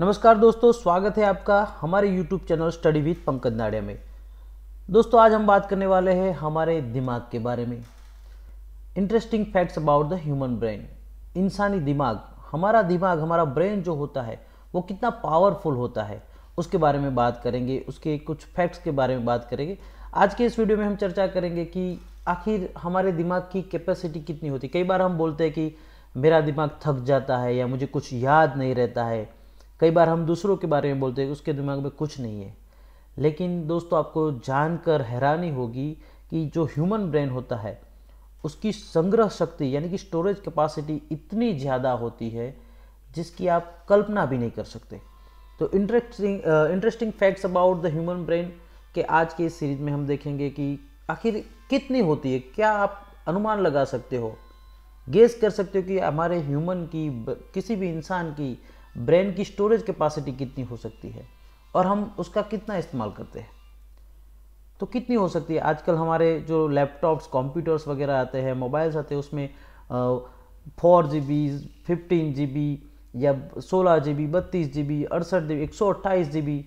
नमस्कार दोस्तों स्वागत है आपका हमारे YouTube channel study with Pankaj Nadia में दोस्तों आज हम बात करने वाले हैं हमारे दिमाग के बारे में interesting facts about the human brain इंसानी दिमाग हमारा दिमाग हमारा ब्रेन जो होता है वो कितना पावरफुल होता है उसके बारे में बात करेंगे उसके कुछ फैक्ट्स के बारे में बात करेंगे आज के इस वीडियो में हम चर्चा करेंगे कि आखिर हमारे दिमाग की कैपेसिटी कितनी होती है कई बार हम बोलते हैं कि मेरा दिमाग थक जाता है या मुझे कुछ याद नहीं रहता है कई बार हम दूसरों के बारे में बोलते हैं उसके दिमाग में कुछ नहीं है लेकिन दोस्तों आपको जानकर हैरानी होगी कि जो ह्यूमन ब्रेन होता है उसकी संग्रह शक्ति यानी कि स्टोरेज कैपेसिटी इतनी ज़्यादा होती है जिसकी आप कल्पना भी नहीं कर सकते तो interesting interesting facts about the human brain के आज के इस सीरीज में हम देखेंगे कि आखिर कितनी होती है क्या आप अनुमान लगा सकते हो गेस कर सकते हो कि हमारे ह्यूमन की किसी भी इंसान की ब्रेन की स्टोरेज कैपेसिटी कितनी हो सकती है और हम उसका कितना इस्तेमाल करते हैं तो कितनी हो सकती है आजकल हमारे जो लैपटॉप्स कंप्यूटर्स वगैरह आते हैं मोबाइल्स आते हैं उसमें four G B fifteen G B या सोलह जी बी बत्तीस जी बी अड़सठ जी बी एक सौ अट्ठाईस जी बी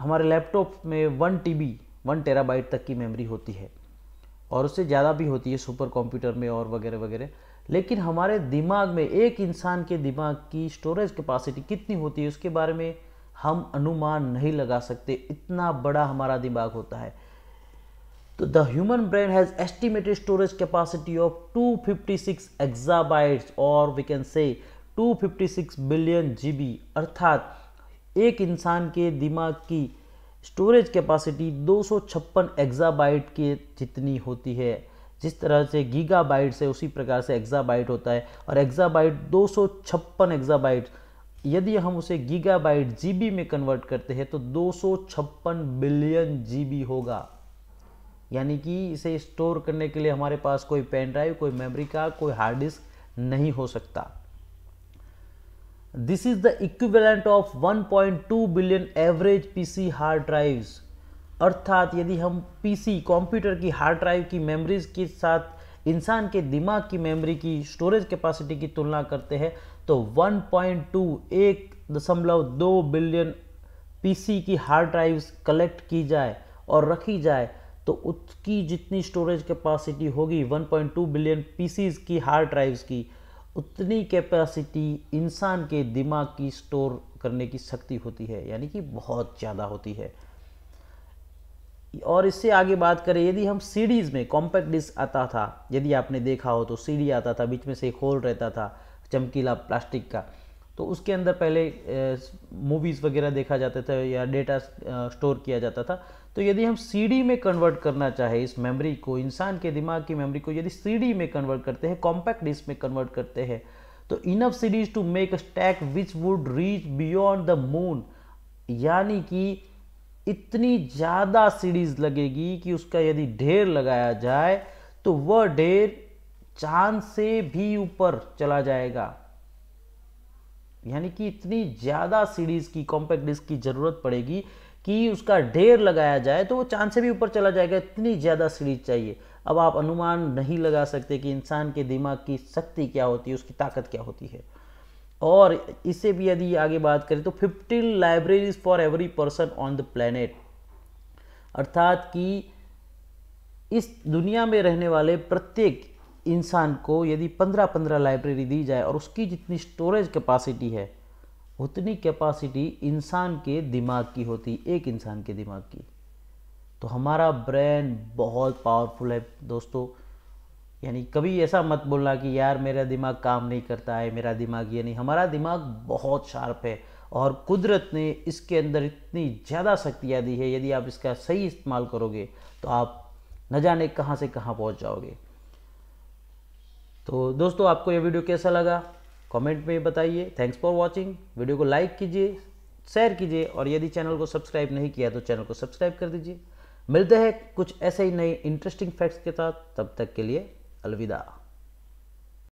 हमारे लैपटॉप में one T B one terabyte तक की मेमोरी होती है और उससे ज़्यादा भी होती है सुपर कंप्यूटर में और वगैरह वगैरह लेकिन हमारे दिमाग में एक इंसान के दिमाग की स्टोरेज कैपेसिटी कितनी होती है उसके बारे में हम अनुमान नहीं लगा सकते इतना बड़ा हमारा दिमाग होता है तो the human brain has estimated storage capacity of 256 exabytes और we can say 256 billion GB अर्थात एक इंसान के दिमाग की स्टोरेज कैपेसिटी 256 एग्जाबाइट के जितनी होती है जिस तरह से गीगाबाइट्स है उसी प्रकार से एग्जाबाइट होता है और एग्जाबाइट दो सौ एग्जाबाइट यदि हम उसे गीगाबाइट जीबी में कन्वर्ट करते हैं तो दो सौ छप्पन बिलियन जीबी होगा यानी कि इसे स्टोर करने के लिए हमारे पास कोई पेन ड्राइव कोई मेमोरी कार्ड कोई हार्ड डिस्क नहीं हो सकता this is the equivalent of 1.2 billion average PC hard drives अर्थात यदि हम पीसी कंप्यूटर की हार्ड ड्राइव की मेमोरीज के साथ इंसान के दिमाग की मेमोरी की स्टोरेज कैपेसिटी की तुलना करते हैं तो 1.2 एक दशमलव दो बिलियन पीसी की हार्ड ड्राइव्स कलेक्ट की जाए और रखी जाए तो उसकी जितनी स्टोरेज कैपेसिटी होगी 1.2 बिलियन पीसीज की हार्ड ड्राइव्स की उतनी कैपेसिटी इंसान के दिमाग की स्टोर करने की शक्ति होती है यानी कि बहुत ज़्यादा होती है और इससे आगे बात करें यदि हम सीडीज़ में कॉम्पैक्ट डिस्क आता था यदि आपने देखा हो तो सीडी आता था बीच में से एक होल रहता था चमकीला प्लास्टिक का तो उसके अंदर पहले मूवीज़ वगैरह देखा जाता था या डेटा स्टोर किया जाता था तो यदि हम सीडी में कन्वर्ट करना चाहे इस मेमोरी को इंसान के दिमाग की मेमोरी को यदि सीडी में कन्वर्ट करते हैं कॉम्पैक्ट डिस्क में कन्वर्ट करते हैं तो enough CDs to make a stack which would reach beyond the moon यानी कि इतनी ज़्यादा सीरीज लगेगी कि उसका यदि ढेर लगाया जाए तो वह ढेर चांद से भी ऊपर चला जाएगा यानी कि इतनी ज़्यादा सीरीज की कॉम्पैक्ट डिस्क की ज़रूरत पड़ेगी कि उसका ढेर लगाया जाए तो वो चांद से भी ऊपर चला जाएगा इतनी ज़्यादा सीरीज चाहिए अब आप अनुमान नहीं लगा सकते कि इंसान के दिमाग की शक्ति क्या होती है उसकी ताकत क्या होती है और इससे भी यदि आगे बात करें तो fifteen libraries for every person on the planet अर्थात कि इस दुनिया में रहने वाले प्रत्येक इंसान को यदि पंद्रह पंद्रह लाइब्रेरी दी जाए और उसकी जितनी स्टोरेज कैपेसिटी है उतनी कैपेसिटी इंसान के दिमाग की होती एक इंसान के दिमाग की तो हमारा ब्रेन बहुत पावरफुल है दोस्तों यानी कभी ऐसा मत बोलना कि यार मेरा दिमाग काम नहीं करता है मेरा दिमाग ये नहीं हमारा दिमाग बहुत शार्प है और कुदरत ने इसके अंदर इतनी ज़्यादा शक्तियाँ दी है यदि आप इसका सही इस्तेमाल करोगे तो आप न जाने कहाँ से कहाँ पहुँच जाओगे तो दोस्तों आपको यह वीडियो कैसा लगा कमेंट में बताइए थैंक्स फॉर वॉचिंग वीडियो को लाइक कीजिए शेयर कीजिए और यदि चैनल को सब्सक्राइब नहीं किया तो चैनल को सब्सक्राइब कर दीजिए मिलते हैं कुछ ऐसे ही नए इंटरेस्टिंग फैक्ट्स के साथ तब तक के लिए Alvidar.